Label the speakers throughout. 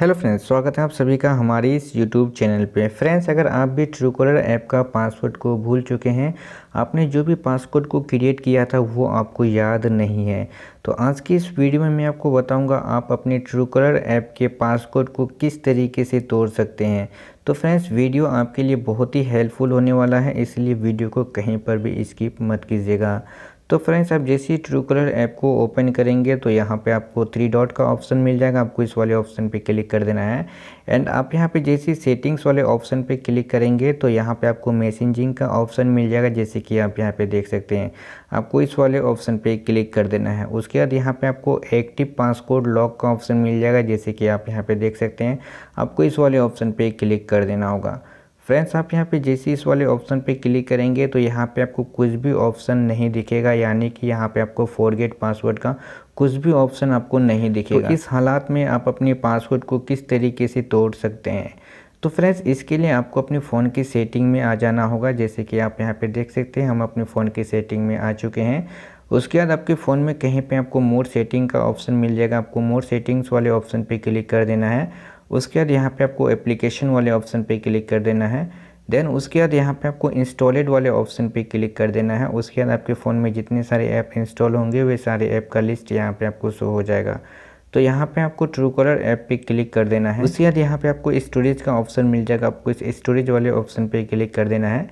Speaker 1: hello friends स्वागत है आप सभी का हमारी इस यूट्यूब चैनल पे फ्रेंड्स अगर आप भी ट्रू कॉलर ऐप का पासवर्ड को भूल चुके हैं आपने जो भी पासवर्ड को क्रिएट किया था वो आपको याद नहीं है तो आज की इस वीडियो में मैं आपको बताऊंगा आप अपने ट्रू कलर ऐप के पासवर्ड को किस तरीके से तोड़ सकते हैं तो फ्रेंड्स वीडियो आपके लिए बहुत ही हेल्पफुल होने वाला है इसलिए वीडियो को कहीं पर भी स्किप मत कीजिएगा तो फ्रेंड्स आप जैसे ही ट्रू कलर ऐप को ओपन करेंगे तो यहाँ पे आपको थ्री डॉट का ऑप्शन मिल जाएगा आपको इस वाले ऑप्शन पे क्लिक कर देना है एंड आप यहाँ पे जैसे ही सेटिंग्स वाले ऑप्शन पे क्लिक करेंगे तो यहाँ पे आपको मैसेजिंग का ऑप्शन मिल जाएगा जैसे कि आप यहाँ पे देख सकते हैं आपको इस वाले ऑप्शन पर क्लिक कर देना है उसके बाद यहाँ पर आपको एक्टिव पासकोड लॉक का ऑप्शन मिल जाएगा जैसे कि आप यहाँ पर देख सकते हैं आपको इस वाले ऑप्शन पर क्लिक कर देना होगा फ्रेंड्स आप यहाँ पे जैसे इस वाले ऑप्शन पे क्लिक करेंगे तो यहाँ पे आपको कुछ भी ऑप्शन नहीं दिखेगा यानी कि यहाँ पे आपको फॉरगेट पासवर्ड का कुछ भी ऑप्शन आपको नहीं तो दिखेगा तो इस हालात में आप अपने पासवर्ड को किस तरीके से तोड़ सकते हैं तो फ्रेंड्स इसके लिए आपको अपने फ़ोन की सेटिंग में आ जाना होगा जैसे कि आप यहाँ पर देख सकते हैं हम अपने फ़ोन की सेटिंग में आ चुके हैं उसके बाद आपके फ़ोन में कहीं पे आपको मोर सेटिंग का ऑप्शन मिल जाएगा आपको मोर सेटिंग्स वाले ऑप्शन पे क्लिक कर देना है उसके बाद यहाँ पे आपको एप्लीकेशन वाले ऑप्शन पे क्लिक कर देना है देन उसके बाद यहाँ पे आपको इंस्टॉलेड वाले ऑप्शन पे क्लिक कर देना है उसके बाद आपके फ़ोन में जितने सारे ऐप इंस्टॉल होंगे वे सारे ऐप का लिस्ट यहाँ पे आपको शो हो जाएगा तो यहाँ पे आपको ट्रू कलर ऐप पे क्लिक कर देना है उसके बाद यहाँ पे आपको स्टोरेज का ऑप्शन मिल जाएगा आपको इस स्टोरेज वाले ऑप्शन पे क्लिक कर देना है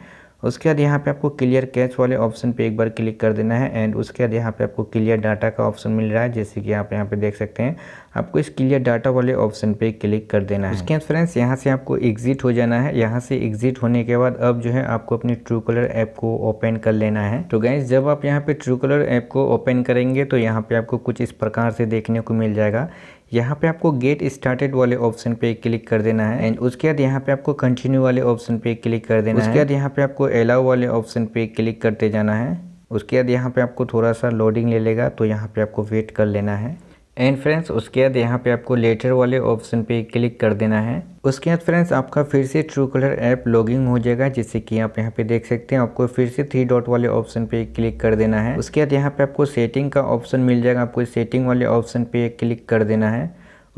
Speaker 1: उसके बाद यहाँ पे आपको क्लियर कैच वाले ऑप्शन पे एक बार क्लिक कर देना है एंड उसके बाद यहाँ पे आपको क्लियर डाटा का ऑप्शन मिल रहा है जैसे कि आप यहाँ पे देख सकते हैं आपको इस क्लियर डाटा वाले ऑप्शन पे क्लिक कर देना है उसके बाद फ्रेंड्स यहाँ से आपको एग्जिट हो जाना है यहाँ से एग्जिट होने के बाद अब जो है आपको अपनी ट्रू कलर ऐप को ओपन कर लेना है तो गैस जब आप यहाँ पे ट्रू कलर ऐप को ओपन करेंगे तो यहाँ पे आपको कुछ इस प्रकार से देखने को मिल जाएगा यहाँ पे आपको गेट स्टार्टेड वाले ऑप्शन पे क्लिक कर देना है एंड उसके बाद यहाँ पे आपको कंटिन्यू वाले ऑप्शन पे क्लिक कर देना उसके है उसके बाद यहाँ पे आपको अलाउ वाले ऑप्शन पे क्लिक करते जाना है उसके बाद यहाँ पे आपको थोड़ा सा लोडिंग ले लेगा तो यहाँ पे आपको वेट कर लेना है एंड फ्रेंड्स उसके बाद यहाँ पे आपको लेटर वाले ऑप्शन पे क्लिक कर देना है उसके बाद फ्रेंड्स आपका फिर से ट्रू कलर ऐप लॉगिंग हो जाएगा जैसे कि आप यहाँ पे देख सकते हैं आपको फिर से थ्री डॉट वाले ऑप्शन पे क्लिक कर देना है उसके बाद यहाँ पे आपको सेटिंग का ऑप्शन मिल जाएगा आपको सेटिंग वाले ऑप्शन पे क्लिक कर देना है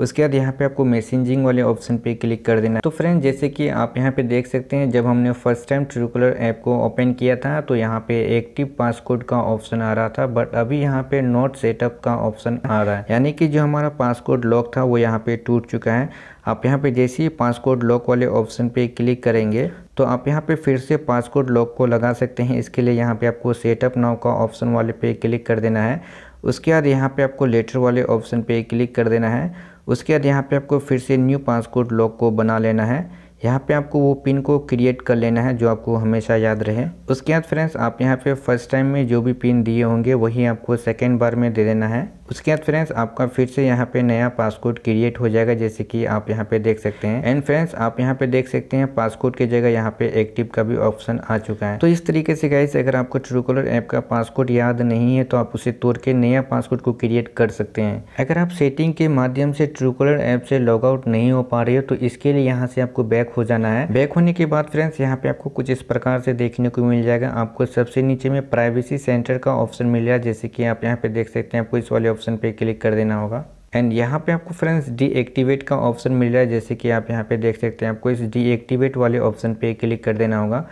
Speaker 1: उसके बाद यहाँ पे आपको मैसेजिंग वाले ऑप्शन पे क्लिक कर देना तो फ्रेंड जैसे कि आप यहाँ पे देख सकते हैं जब हमने फर्स्ट टाइम ट्रिकुलर ऐप को ओपन किया था तो यहाँ पे एक्टिव पासकोड का ऑप्शन आ रहा था बट अभी यहाँ पे नोट सेटअप का ऑप्शन आ रहा है यानी कि जो हमारा पासकोड लॉक था वो यहाँ पे टूट चुका है आप यहाँ पे जैसे ही पासकोड लॉक वाले ऑप्शन पे क्लिक करेंगे तो आप यहाँ पे फिर से पासकोड लॉक को लगा सकते हैं इसके लिए यहाँ पे आपको सेटअप नाव का ऑप्शन वाले पे क्लिक कर देना है उसके बाद यहाँ पे आपको लेटर वाले ऑप्शन पे क्लिक कर देना है उसके बाद यहाँ पे आपको फिर से न्यू पासपोर्ट लॉक को बना लेना है यहाँ पे आपको वो पिन को क्रिएट कर लेना है जो आपको हमेशा याद रहे उसके बाद फ्रेंड्स आप यहाँ पे फर्स्ट टाइम में जो भी पिन दिए होंगे वही आपको सेकेंड बार में दे देना है उसके बाद फ्रेंड्स आपका फिर से यहाँ पे नया पासकोड क्रिएट हो जाएगा जैसे कि आप यहाँ पे देख सकते हैं एंड फ्रेंड्स आप यहाँ पे देख सकते हैं पासकोड की जगह यहाँ पे एक्टिव का भी ऑप्शन आ चुका है तो इस तरीके से गाइस अगर आपको ट्रू कलर ऐप का पासकोड याद नहीं है तो आप उसे तोड़ के नया पासकोड को क्रिएट कर सकते हैं अगर आप सेटिंग के माध्यम से ट्रू कलर ऐप से लॉग आउट नहीं हो पा रहे हो तो इसके लिए यहाँ से आपको बैक हो जाना है बैक होने के बाद फ्रेंड्स यहाँ पे आपको कुछ इस प्रकार से देखने को मिल जाएगा आपको सबसे नीचे में प्राइवेसी सेंटर का ऑप्शन मिल जाएगा जैसे कि आप यहाँ पे देख सकते हैं आपको इस वाले ऑप्शन पे क्लिक कर देना होगा एंड यहाँ पे आपको फ्रेंड्स डीएक्टिवेट का ऑप्शन मिल रहा है जैसे कि आप यहाँ पे देख सकते हैं आपको इस डीएक्टिवेट वाले ऑप्शन पे क्लिक कर देना होगा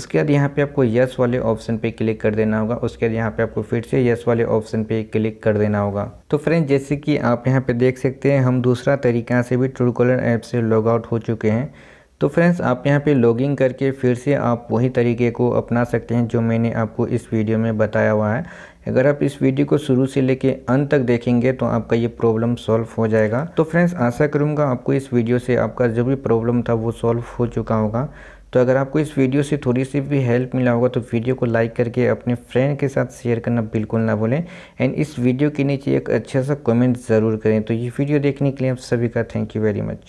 Speaker 1: उसके बाद यहाँ पे आपको यस वाले ऑप्शन पे क्लिक कर देना होगा उसके बाद यहाँ पे आपको फिर से यस वाले ऑप्शन पे क्लिक कर देना होगा तो फ्रेंड्स जैसे कि आप यहाँ पे देख सकते हैं हम दूसरा तरीका से भी ट्रूकॉलर ऐप से लॉग आउट हो चुके हैं तो फ्रेंड्स आप यहाँ पे लॉगिन करके फिर से आप वही तरीके को अपना सकते हैं जो मैंने आपको इस वीडियो में बताया हुआ है अगर आप इस वीडियो को शुरू से लेके अंत तक देखेंगे तो आपका ये प्रॉब्लम सॉल्व हो जाएगा तो फ्रेंड्स आशा करूँगा आपको इस वीडियो से आपका जो भी प्रॉब्लम था वो सॉल्व हो चुका होगा तो अगर आपको इस वीडियो से थोड़ी सी भी हेल्प मिला होगा तो वीडियो को लाइक करके अपने फ्रेंड के साथ शेयर करना बिल्कुल ना भूलें एंड इस वीडियो के नीचे एक अच्छा सा कमेंट ज़रूर करें तो ये वीडियो देखने के लिए आप सभी का थैंक यू वेरी मच